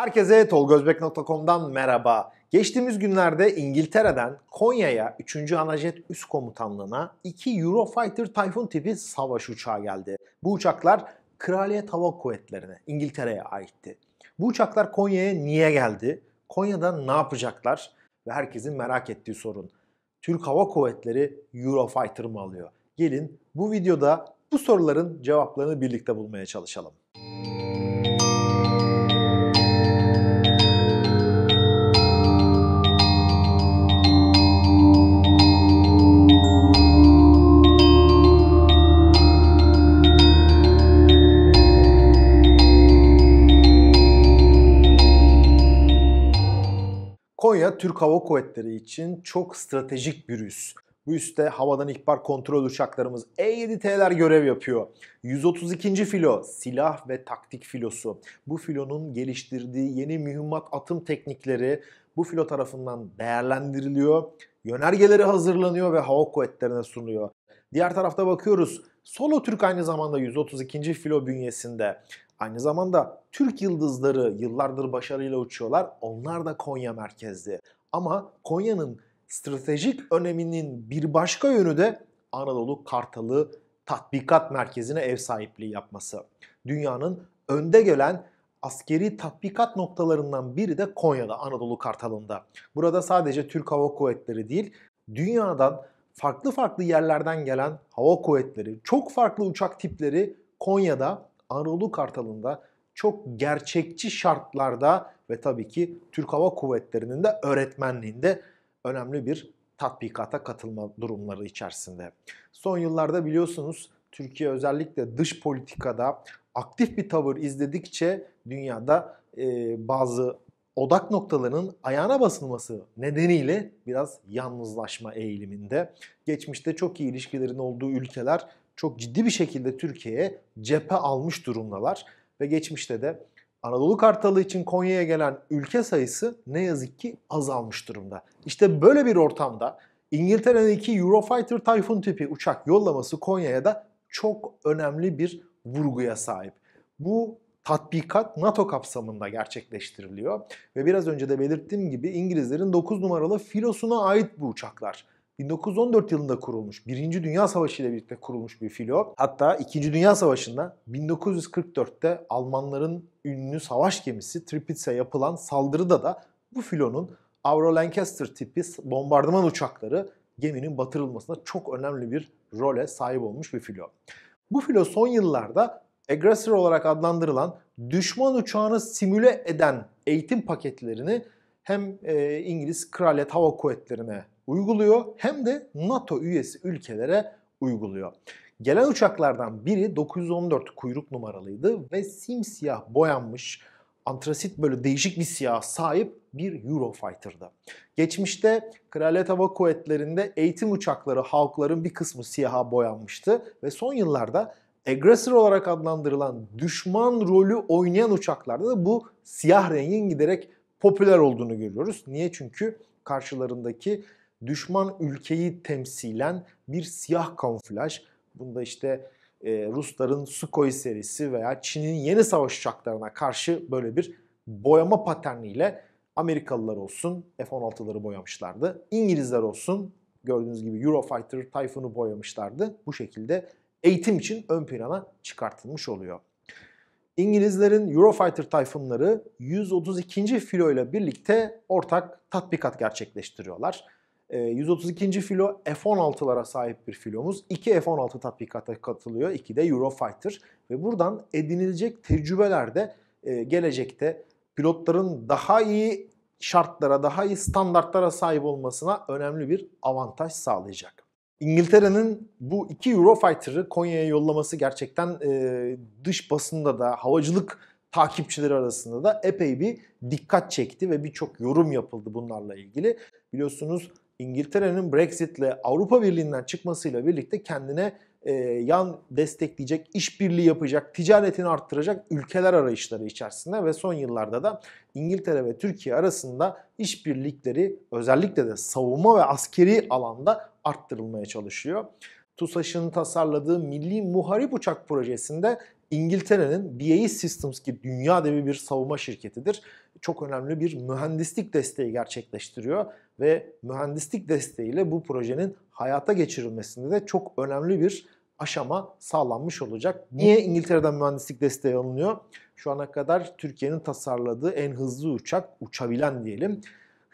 Herkese tolgozbek.com'dan merhaba. Geçtiğimiz günlerde İngiltere'den Konya'ya 3. Anajet Üst Komutanlığı'na 2 Eurofighter Typhoon tipi savaş uçağı geldi. Bu uçaklar Kraliyet Hava Kuvvetleri'ne, İngiltere'ye aitti. Bu uçaklar Konya'ya niye geldi? Konya'da ne yapacaklar? Ve herkesin merak ettiği sorun. Türk Hava Kuvvetleri Eurofighter mı alıyor? Gelin bu videoda bu soruların cevaplarını birlikte bulmaya çalışalım. Konya Türk Hava Kuvvetleri için çok stratejik bir üs. Bu üste havadan ihbar kontrol uçaklarımız E-7T'ler görev yapıyor. 132. filo silah ve taktik filosu. Bu filonun geliştirdiği yeni mühimmat atım teknikleri bu filo tarafından değerlendiriliyor. Yönergeleri hazırlanıyor ve hava kuvvetlerine sunuyor. Diğer tarafta bakıyoruz. Solo Türk aynı zamanda 132. filo bünyesinde Aynı zamanda Türk yıldızları yıllardır başarıyla uçuyorlar. Onlar da Konya merkezli. Ama Konya'nın stratejik öneminin bir başka yönü de Anadolu Kartalı Tatbikat Merkezi'ne ev sahipliği yapması. Dünyanın önde gelen askeri tatbikat noktalarından biri de Konya'da, Anadolu Kartalı'nda. Burada sadece Türk Hava Kuvvetleri değil, dünyadan farklı farklı yerlerden gelen hava kuvvetleri, çok farklı uçak tipleri Konya'da Anadolu Kartalı'nda çok gerçekçi şartlarda ve tabii ki Türk Hava Kuvvetleri'nin de öğretmenliğinde önemli bir tatbikata katılma durumları içerisinde. Son yıllarda biliyorsunuz Türkiye özellikle dış politikada aktif bir tavır izledikçe dünyada e, bazı odak noktalarının ayağına basılması nedeniyle biraz yalnızlaşma eğiliminde. Geçmişte çok iyi ilişkilerin olduğu ülkeler çok ciddi bir şekilde Türkiye'ye cephe almış durumdalar. Ve geçmişte de Anadolu Kartalı için Konya'ya gelen ülke sayısı ne yazık ki azalmış durumda. İşte böyle bir ortamda İngiltere'nin iki Eurofighter Typhoon tipi uçak yollaması Konya'ya da çok önemli bir vurguya sahip. Bu tatbikat NATO kapsamında gerçekleştiriliyor ve biraz önce de belirttiğim gibi İngilizlerin 9 numaralı filosuna ait bu uçaklar. 1914 yılında kurulmuş, Birinci Dünya Savaşı ile birlikte kurulmuş bir filo. Hatta İkinci Dünya Savaşı'nda 1944'te Almanların ünlü savaş gemisi Tripitz'e yapılan saldırıda da bu filonun Avro Lancaster tipi bombardıman uçakları geminin batırılmasına çok önemli bir role sahip olmuş bir filo. Bu filo son yıllarda aggressor olarak adlandırılan düşman uçağını simüle eden eğitim paketlerini hem e, İngiliz Kraliyet Hava Kuvvetleri'ne uyguluyor hem de NATO üyesi ülkelere uyguluyor. Gelen uçaklardan biri 914 kuyruk numaralıydı ve simsiyah boyanmış antrasit böyle değişik bir siyaha sahip bir Eurofighter'dı. Geçmişte Kraliyet Hava Kuvvetleri'nde eğitim uçakları halkların bir kısmı siyaha boyanmıştı ve son yıllarda aggressor olarak adlandırılan düşman rolü oynayan uçaklarda da bu siyah rengin giderek popüler olduğunu görüyoruz. Niye? Çünkü karşılarındaki düşman ülkeyi temsilen bir siyah kamuflaj. Bunda işte e, Rusların Sukhoi serisi veya Çin'in yeni savaş uçaklarına karşı böyle bir boyama paterniyle Amerikalılar olsun F-16'ları boyamışlardı. İngilizler olsun gördüğünüz gibi Eurofighter Typhoon'u boyamışlardı. Bu şekilde eğitim için ön plana çıkartılmış oluyor. İngilizlerin Eurofighter Typhoon'ları 132. filo ile birlikte ortak tatbikat gerçekleştiriyorlar. 132. Ee, filo F-16'lara sahip bir filomuz. 2 F-16 tatbikata katılıyor. 2 de Eurofighter. Ve buradan edinilecek de e, gelecekte pilotların daha iyi şartlara, daha iyi standartlara sahip olmasına önemli bir avantaj sağlayacak. İngiltere'nin bu iki Eurofighter'ı Konya'ya yollaması gerçekten e, dış basında da havacılık takipçileri arasında da epey bir dikkat çekti ve birçok yorum yapıldı bunlarla ilgili. Biliyorsunuz İngiltere'nin Brexit'le Avrupa Birliği'nden çıkmasıyla birlikte kendine e, yan destekleyecek, işbirliği yapacak, ticaretini arttıracak ülkeler arayışları içerisinde ve son yıllarda da İngiltere ve Türkiye arasında işbirlikleri özellikle de savunma ve askeri alanda arttırılmaya çalışıyor. TUSAŞ'ın tasarladığı Milli Muharip Uçak Projesi'nde İngiltere'nin BAE Systems ki dünya devi bir savunma şirketidir. Çok önemli bir mühendislik desteği gerçekleştiriyor ve mühendislik desteğiyle bu projenin hayata geçirilmesinde de çok önemli bir aşama sağlanmış olacak. Niye İngiltere'den mühendislik desteği alınıyor? Şu ana kadar Türkiye'nin tasarladığı en hızlı uçak, uçabilen diyelim,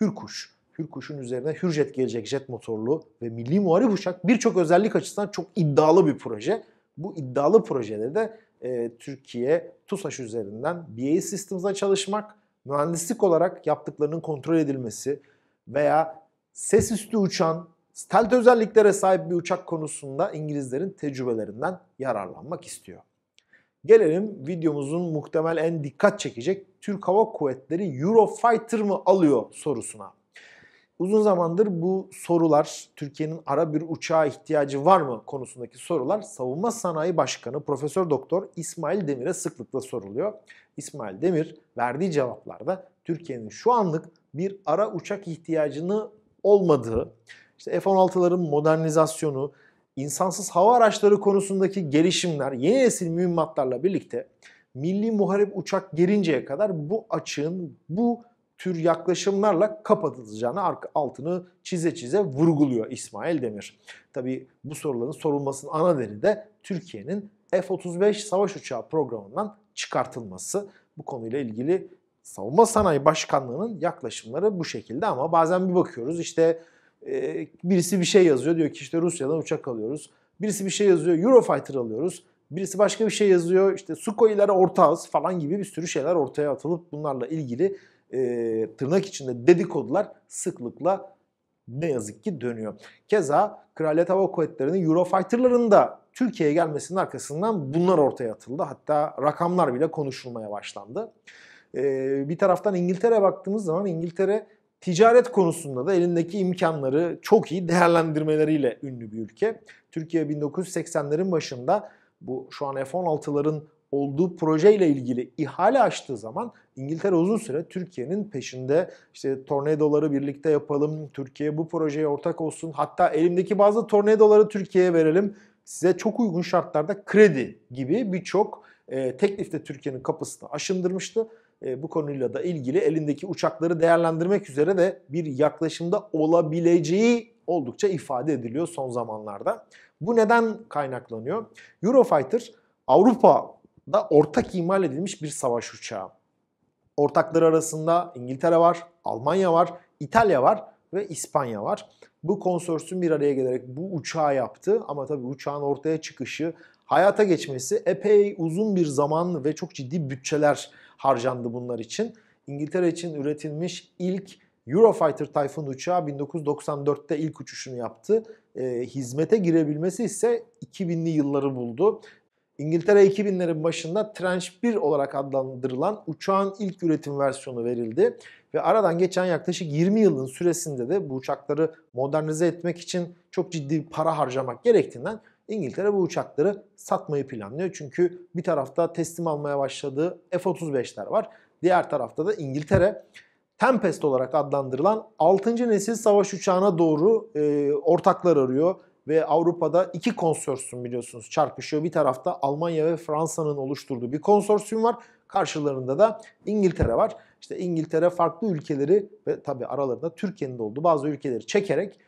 Hürkuş. Hürkuş'un üzerine Hürjet gelecek jet motorlu ve milli muharip uçak birçok özellik açısından çok iddialı bir proje. Bu iddialı projede de e, Türkiye TUSAŞ üzerinden BA Systems'la çalışmak, mühendislik olarak yaptıklarının kontrol edilmesi veya ses üstü uçan, stealth özelliklere sahip bir uçak konusunda İngilizlerin tecrübelerinden yararlanmak istiyor. Gelelim videomuzun muhtemel en dikkat çekecek Türk Hava Kuvvetleri Eurofighter mı alıyor sorusuna. Uzun zamandır bu sorular, Türkiye'nin ara bir uçağa ihtiyacı var mı konusundaki sorular Savunma Sanayi Başkanı Profesör Doktor İsmail Demir'e sıklıkla soruluyor. İsmail Demir verdiği cevaplarda Türkiye'nin şu anlık bir ara uçak ihtiyacını olmadığı, işte F-16'ların modernizasyonu, insansız hava araçları konusundaki gelişimler, yeni nesil mühimmatlarla birlikte milli muharip uçak gelinceye kadar bu açığın, bu tür yaklaşımlarla kapatılacağını altını çize çize vurguluyor İsmail Demir. Tabi bu soruların sorulmasının ana nedeni de Türkiye'nin F-35 savaş uçağı programından çıkartılması. Bu konuyla ilgili Savunma Sanayi Başkanlığı'nın yaklaşımları bu şekilde ama bazen bir bakıyoruz işte e, birisi bir şey yazıyor diyor ki işte Rusya'dan uçak alıyoruz. Birisi bir şey yazıyor Eurofighter alıyoruz. Birisi başka bir şey yazıyor işte Sukhoi'lere ortağız falan gibi bir sürü şeyler ortaya atılıp bunlarla ilgili e, tırnak içinde dedikodular sıklıkla ne yazık ki dönüyor. Keza Kraliyet Hava Kuvvetleri'nin Eurofighter'ların da Türkiye'ye gelmesinin arkasından bunlar ortaya atıldı. Hatta rakamlar bile konuşulmaya başlandı. Ee, bir taraftan İngiltere'ye baktığımız zaman İngiltere ticaret konusunda da elindeki imkanları çok iyi değerlendirmeleriyle ünlü bir ülke. Türkiye 1980'lerin başında bu şu an F-16'ların olduğu projeyle ilgili ihale açtığı zaman İngiltere uzun süre Türkiye'nin peşinde işte tornadoları birlikte yapalım, Türkiye bu projeye ortak olsun, hatta elimdeki bazı tornadoları Türkiye'ye verelim, size çok uygun şartlarda kredi gibi birçok e, teklifte Türkiye'nin kapısını aşındırmıştı. E, bu konuyla da ilgili elindeki uçakları değerlendirmek üzere de bir yaklaşımda olabileceği oldukça ifade ediliyor son zamanlarda. Bu neden kaynaklanıyor? Eurofighter Avrupa'da ortak imal edilmiş bir savaş uçağı. Ortakları arasında İngiltere var, Almanya var, İtalya var ve İspanya var. Bu konsorsiyum bir araya gelerek bu uçağı yaptı ama tabii uçağın ortaya çıkışı, hayata geçmesi epey uzun bir zaman ve çok ciddi bütçeler harcandı bunlar için. İngiltere için üretilmiş ilk Eurofighter Typhoon uçağı 1994'te ilk uçuşunu yaptı. E, hizmete girebilmesi ise 2000'li yılları buldu İngiltere 2000'lerin başında Trench 1 olarak adlandırılan uçağın ilk üretim versiyonu verildi ve aradan geçen yaklaşık 20 yılın süresinde de bu uçakları modernize etmek için çok ciddi para harcamak gerektiğinden İngiltere bu uçakları satmayı planlıyor. Çünkü bir tarafta teslim almaya başladığı F-35'ler var. Diğer tarafta da İngiltere Tempest olarak adlandırılan 6. nesil savaş uçağına doğru e, ortaklar arıyor ve Avrupa'da iki konsorsiyum biliyorsunuz çarpışıyor. Bir tarafta Almanya ve Fransa'nın oluşturduğu bir konsorsiyum var. Karşılarında da İngiltere var. İşte İngiltere farklı ülkeleri ve tabii aralarında Türkiye'nin de olduğu bazı ülkeleri çekerek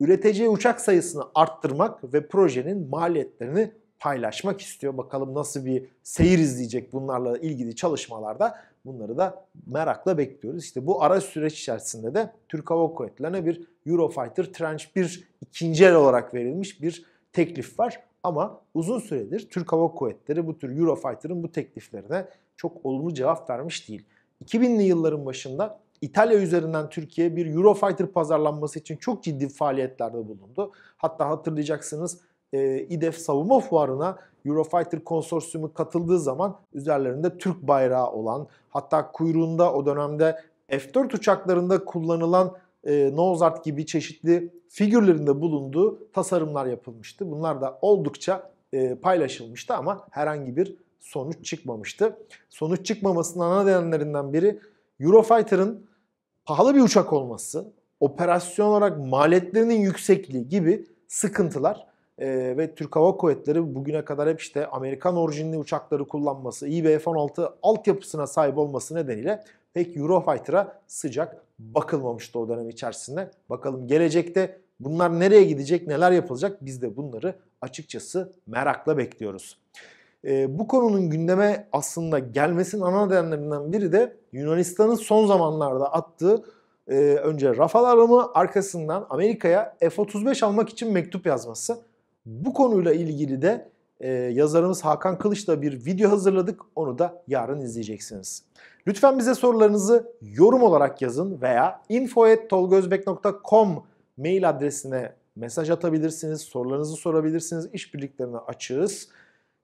üreteceği uçak sayısını arttırmak ve projenin maliyetlerini paylaşmak istiyor. Bakalım nasıl bir seyir izleyecek bunlarla ilgili çalışmalarda. Bunları da merakla bekliyoruz. İşte bu ara süreç içerisinde de Türk Hava Kuvvetleri'ne bir Eurofighter Trench 1 ikinci el olarak verilmiş bir teklif var. Ama uzun süredir Türk Hava Kuvvetleri bu tür Eurofighter'ın bu tekliflerine çok olumlu cevap vermiş değil. 2000'li yılların başında İtalya üzerinden Türkiye bir Eurofighter pazarlanması için çok ciddi faaliyetlerde bulundu. Hatta hatırlayacaksınız e, İDEF savunma fuarına Eurofighter konsorsiyumu katıldığı zaman üzerlerinde Türk bayrağı olan hatta kuyruğunda o dönemde F-4 uçaklarında kullanılan e, Nozart gibi çeşitli figürlerinde bulunduğu tasarımlar yapılmıştı. Bunlar da oldukça e, paylaşılmıştı ama herhangi bir sonuç çıkmamıştı. Sonuç çıkmamasının ana nedenlerinden biri Eurofighter'ın pahalı bir uçak olması, operasyon olarak maliyetlerinin yüksekliği gibi sıkıntılar ee, ve Türk Hava Kuvvetleri bugüne kadar hep işte Amerikan orijinli uçakları kullanması, iyi bir F-16 altyapısına sahip olması nedeniyle pek Eurofighter'a sıcak bakılmamıştı o dönem içerisinde. Bakalım gelecekte bunlar nereye gidecek, neler yapılacak biz de bunları açıkçası merakla bekliyoruz. E, bu konunun gündeme aslında gelmesinin ana nedenlerinden biri de Yunanistan'ın son zamanlarda attığı e, önce Rafal aramı arkasından Amerika'ya F-35 almak için mektup yazması. Bu konuyla ilgili de e, yazarımız Hakan Kılıç'la bir video hazırladık. Onu da yarın izleyeceksiniz. Lütfen bize sorularınızı yorum olarak yazın veya info.tolgozbek.com mail adresine mesaj atabilirsiniz, sorularınızı sorabilirsiniz, işbirliklerine açığız.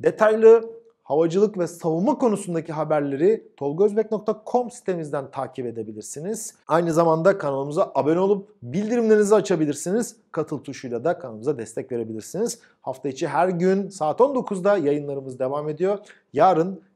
Detaylı havacılık ve savunma konusundaki haberleri tolgozbek.com sitemizden takip edebilirsiniz. Aynı zamanda kanalımıza abone olup bildirimlerinizi açabilirsiniz. Katıl tuşuyla da kanalımıza destek verebilirsiniz. Hafta içi her gün saat 19'da yayınlarımız devam ediyor. Yarın